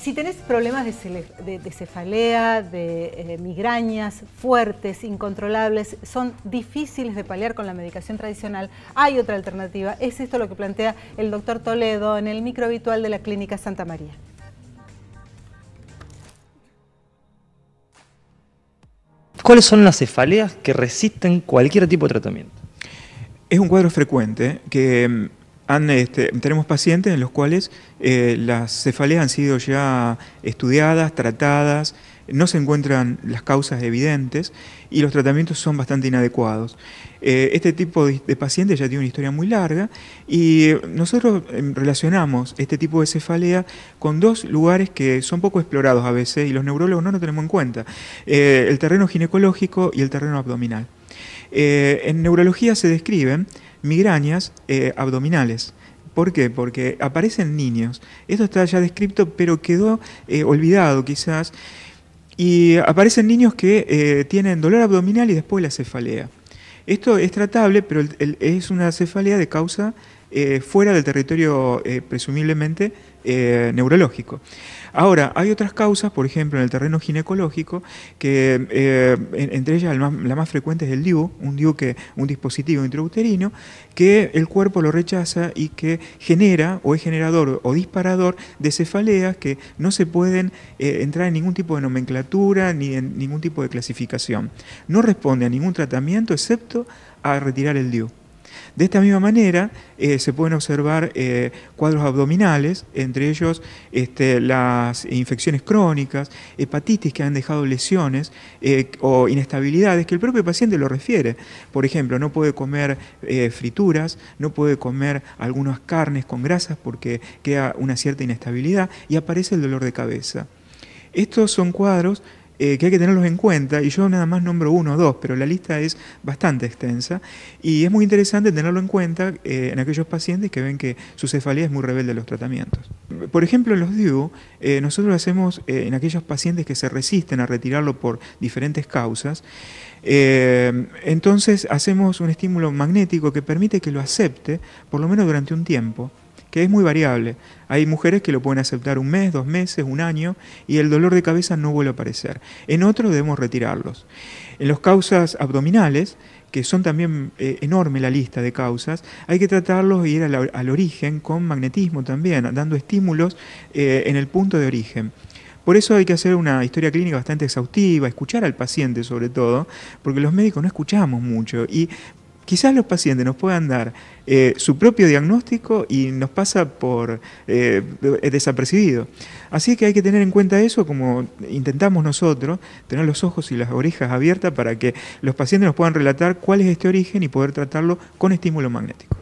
Si tenés problemas de, cefalea, de eh, migrañas fuertes, incontrolables, son difíciles de paliar con la medicación tradicional, hay otra alternativa. Es esto lo que plantea el doctor Toledo en el micro de la Clínica Santa María. ¿Cuáles son las cefaleas que resisten cualquier tipo de tratamiento? Es un cuadro frecuente que mm, este, tenemos pacientes en los cuales eh, las cefaleas han sido ya estudiadas, tratadas, no se encuentran las causas evidentes y los tratamientos son bastante inadecuados. Eh, este tipo de, pacientes ya tiene una historia muy larga y nosotros em, relacionamos este tipo de cefalea con dos lugares que son poco explorados a veces y los neurólogos no lo tenemos en cuenta, eh, el terreno ginecológico y el terreno abdominal. Eh, en neurología se describen migrañas eh, abdominales. ¿Por qué? Porque aparecen niños. Esto está ya descrito, pero quedó eh, olvidado quizás. Y aparecen niños que tienen dolor abdominal y después la cefalea. Esto es tratable, pero es una cefalea de causa eh, fuera del territorio eh, presumiblemente eh, neurológico. Ahora, hay otras causas, por ejemplo, en el terreno ginecológico, que entre ellas la más, frecuente es el DIU, un DIU que un dispositivo intrauterino, que el cuerpo lo rechaza y que genera o es generador o disparador de cefaleas que no se pueden entrar en ningún tipo de nomenclatura ni en ningún tipo de clasificación. No responde a ningún tratamiento excepto a retirar el DIU. De esta misma manera eh, se pueden observar eh, cuadros abdominales, entre ellos este, las infecciones crónicas, hepatitis que han dejado lesiones eh, o inestabilidades que el propio paciente lo refiere. Por ejemplo, no puede comer frituras, no puede comer algunas carnes con grasas porque crea una cierta inestabilidad y aparece el dolor de cabeza. Estos son cuadros eh, que hay que tenerlos en cuenta, y yo nada más nombro uno o dos, pero la lista es bastante extensa, y es muy interesante tenerlo en cuenta eh, en aquellos pacientes que ven que su cefalea es muy rebelde a los tratamientos. Por ejemplo, en los DIU, eh, nosotros hacemos en aquellos pacientes que se resisten a retirarlo por diferentes causas, entonces hacemos un estímulo magnético que permite que lo acepte, por lo menos durante un tiempo que es muy variable. Hay mujeres que lo pueden aceptar un mes, dos meses, un año, y el dolor de cabeza no vuelve a aparecer. En otros debemos retirarlos. En las causas abdominales, que son también eh, enorme la lista de causas, hay que tratarlos y ir al, origen con magnetismo también, dando estímulos eh, en el punto de origen. Por eso hay que hacer una historia clínica bastante exhaustiva, escuchar al paciente sobre todo, porque los médicos no escuchamos mucho y quizás los pacientes nos puedan dar eh, su propio diagnóstico y nos pasa por eh, desapercibido. Así que hay que tener en cuenta eso como intentamos nosotros, tener los ojos y las orejas abiertas para que los pacientes nos puedan relatar cuál es este origen y poder tratarlo con estímulo magnético.